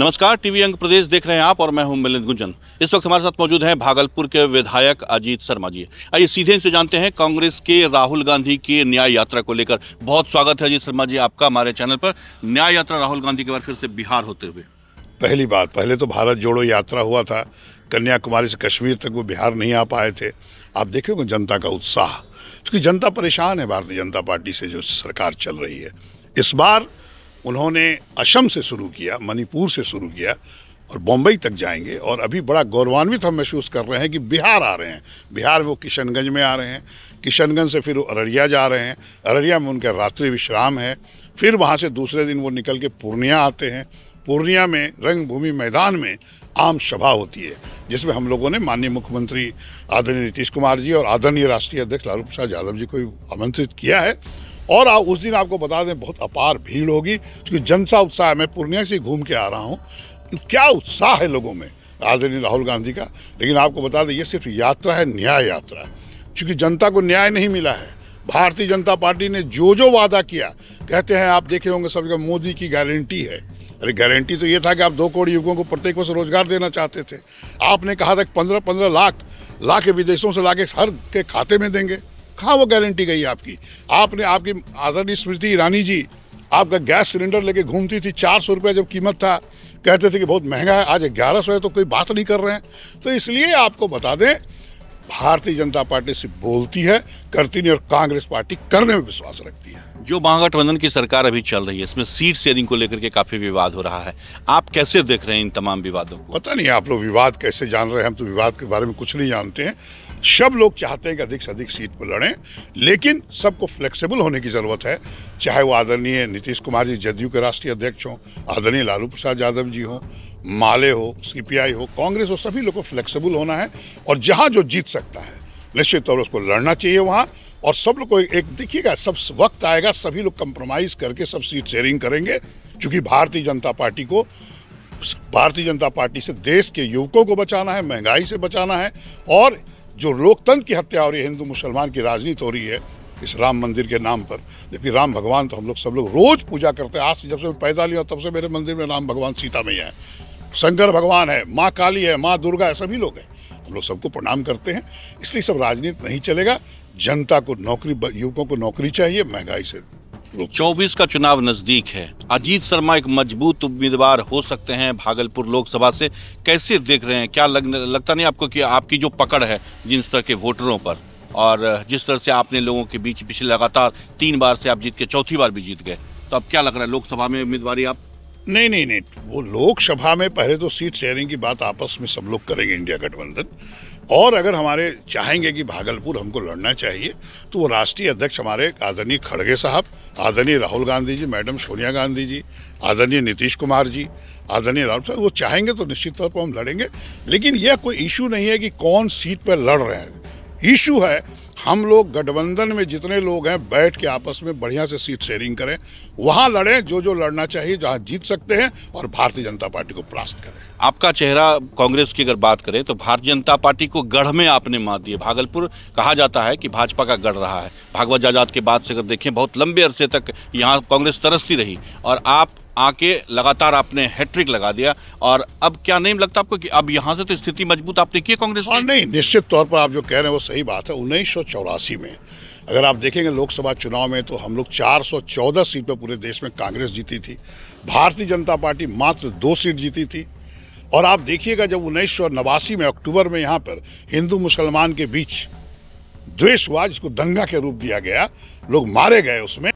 नमस्कार टीवी अंग प्रदेश देख रहे हैं आप और मैं हूं मिलिंद गुंजन इस वक्त हमारे साथ मौजूद हैं भागलपुर के विधायक अजीत शर्मा जी आइए सीधे से जानते हैं कांग्रेस के राहुल गांधी की न्याय यात्रा को लेकर बहुत स्वागत है अजीत शर्मा जी आपका हमारे चैनल पर न्याय यात्रा राहुल गांधी के बार फिर से बिहार होते हुए पहली बार पहले तो भारत जोड़ो यात्रा हुआ था कन्याकुमारी से कश्मीर तक वो बिहार नहीं आ पाए थे आप देखोगे जनता का उत्साह क्योंकि जनता परेशान है भारतीय जनता पार्टी से जो सरकार चल रही है इस बार उन्होंने असम से शुरू किया मणिपुर से शुरू किया और बम्बई तक जाएंगे और अभी बड़ा गौरवान्वित हम महसूस कर रहे हैं कि बिहार आ रहे हैं बिहार वो किशनगंज में आ रहे हैं किशनगंज से फिर वो अररिया जा रहे हैं अररिया में उनका रात्रि विश्राम है फिर वहाँ से दूसरे दिन वो निकल के पूर्णिया आते हैं पूर्णिया में रंगभूमि मैदान में आम सभा होती है जिसमें हम लोगों ने माननीय मुख्यमंत्री आदरणीय नीतीश कुमार जी और आदरणीय राष्ट्रीय अध्यक्ष लालू प्रसाद यादव जी को आमंत्रित किया है और उस दिन आपको बता दें बहुत अपार भीड़ होगी क्योंकि जनसा उत्साह मैं पूर्णिया से घूम के आ रहा हूँ क्या उत्साह है लोगों में आदरणीय राहुल गांधी का लेकिन आपको बता दें ये सिर्फ यात्रा है न्याय यात्रा है चूँकि जनता को न्याय नहीं मिला है भारतीय जनता पार्टी ने जो जो वादा किया कहते हैं आप देखे होंगे सब जगह मोदी की गारंटी है अरे गारंटी तो ये था कि आप दो करोड़ युवकों को प्रत्येक वर्ष रोजगार देना चाहते थे आपने कहा था पंद्रह पंद्रह लाख लाख विदेशों से लाके हर के खाते में देंगे कहाँ वो गारंटी गई आपकी आपने आपकी आदरणीय स्मृति ईरानी जी आपका गैस सिलेंडर लेके घूमती थी चार सौ जब कीमत था कहते थे कि बहुत महंगा है आज ग्यारह सौ है तो कोई बात नहीं कर रहे हैं तो इसलिए आपको बता दें भारतीय जनता पार्टी सिर्फ बोलती है करती नहीं और कांग्रेस पार्टी करने में विश्वास रखती है जो महागठबंधन की सरकार अभी चल रही है इसमें सीट शेयरिंग को लेकर के काफ़ी विवाद हो रहा है आप कैसे देख रहे हैं इन तमाम विवादों को पता नहीं आप लोग विवाद कैसे जान रहे हैं हम तो विवाद के बारे में कुछ नहीं जानते हैं सब लोग चाहते हैं कि अधिक से अधिक सीट पर लड़ें लेकिन सबको फ्लेक्सिबल होने की ज़रूरत है चाहे वो आदरणीय नीतीश कुमार जी जदयू के राष्ट्रीय अध्यक्ष हों आदरणीय लालू प्रसाद यादव जी हों माले हो सीपीआई हो कांग्रेस हो सभी लोग को फ्लेक्सिबल होना है और जहाँ जो जीत सकता है निश्चित तौर उसको लड़ना चाहिए वहाँ और सब लोग को एक देखिएगा सब वक्त आएगा सभी लोग कंप्रोमाइज़ करके सब सीट शेयरिंग करेंगे क्योंकि भारतीय जनता पार्टी को भारतीय जनता पार्टी से देश के युवकों को बचाना है महंगाई से बचाना है और जो लोकतंत्र की हत्या हो रही है हिंदू मुसलमान की राजनीति हो रही है इस राम मंदिर के नाम पर जबकि राम भगवान तो हम लोग सब लोग रोज़ पूजा करते हैं आज से जब से मैं पैदा लिया तब से मेरे मंदिर में राम भगवान सीता मैया है शंकर भगवान है माँ काली है माँ दुर्गा है सभी लोग हैं हम लोग सबको प्रणाम करते हैं इसलिए सब राजनीति नहीं चलेगा जनता को नौकरी युवकों को नौकरी चाहिए महंगाई से 24 का चुनाव नजदीक है अजीत शर्मा एक मजबूत उम्मीदवार हो सकते हैं भागलपुर लोकसभा से कैसे देख रहे हैं क्या लग, लगता नहीं आपको कि आपकी जो पकड़ है जिन तरह के वोटरों पर और जिस तरह से आपने लोगों के बीच पिछले लगातार तीन बार से आप जीत के चौथी बार भी जीत गए तो अब क्या लग रहा है लोकसभा में उम्मीदवार आप नहीं नहीं नहीं वो लोकसभा में पहले तो सीट शेयरिंग की बात आपस में सब लोग करेंगे इंडिया गठबंधन और अगर हमारे चाहेंगे कि भागलपुर हमको लड़ना चाहिए तो वो राष्ट्रीय अध्यक्ष हमारे आदरणीय खड़गे साहब आदरणीय राहुल गांधी जी मैडम सोनिया गांधी जी आदरणीय नीतीश कुमार जी आदरणीय राहुल साहब वो चाहेंगे तो निश्चित तौर पर हम लड़ेंगे लेकिन यह कोई इशू नहीं है कि कौन सीट पर लड़ रहे हैं इशू है हम लोग गठबंधन में जितने लोग हैं बैठ के आपस में बढ़िया से सीट शेयरिंग करें वहाँ लड़ें जो जो लड़ना चाहिए जहाँ जीत सकते हैं और भारतीय जनता पार्टी को परास्त करें आपका चेहरा कांग्रेस की अगर बात करें तो भारतीय जनता पार्टी को गढ़ में आपने मात दिए भागलपुर कहा जाता है कि भाजपा का गढ़ रहा है भागवत आजाद के बाद से अगर देखें बहुत लंबे अरसे तक यहाँ कांग्रेस तरसती रही और आप आके लगातार आपने हैट्रिक लगा दिया और अब क्या नहीं लगता आपको कि अब यहाँ से तो स्थिति मजबूत आपने की कांग्रेस और हाँ, नहीं निश्चित तौर पर आप जो कह रहे हैं वो सही बात है उन्नीस में अगर आप देखेंगे लोकसभा चुनाव में तो हम लोग 414 सीट पर पूरे देश में कांग्रेस जीती थी भारतीय जनता पार्टी मात्र दो सीट जीती थी और आप देखिएगा जब उन्नीस नवासी में अक्टूबर में यहाँ पर हिंदू मुसलमान के बीच द्वेष हुआ जिसको दंगा के रूप दिया गया लोग मारे गए उसमें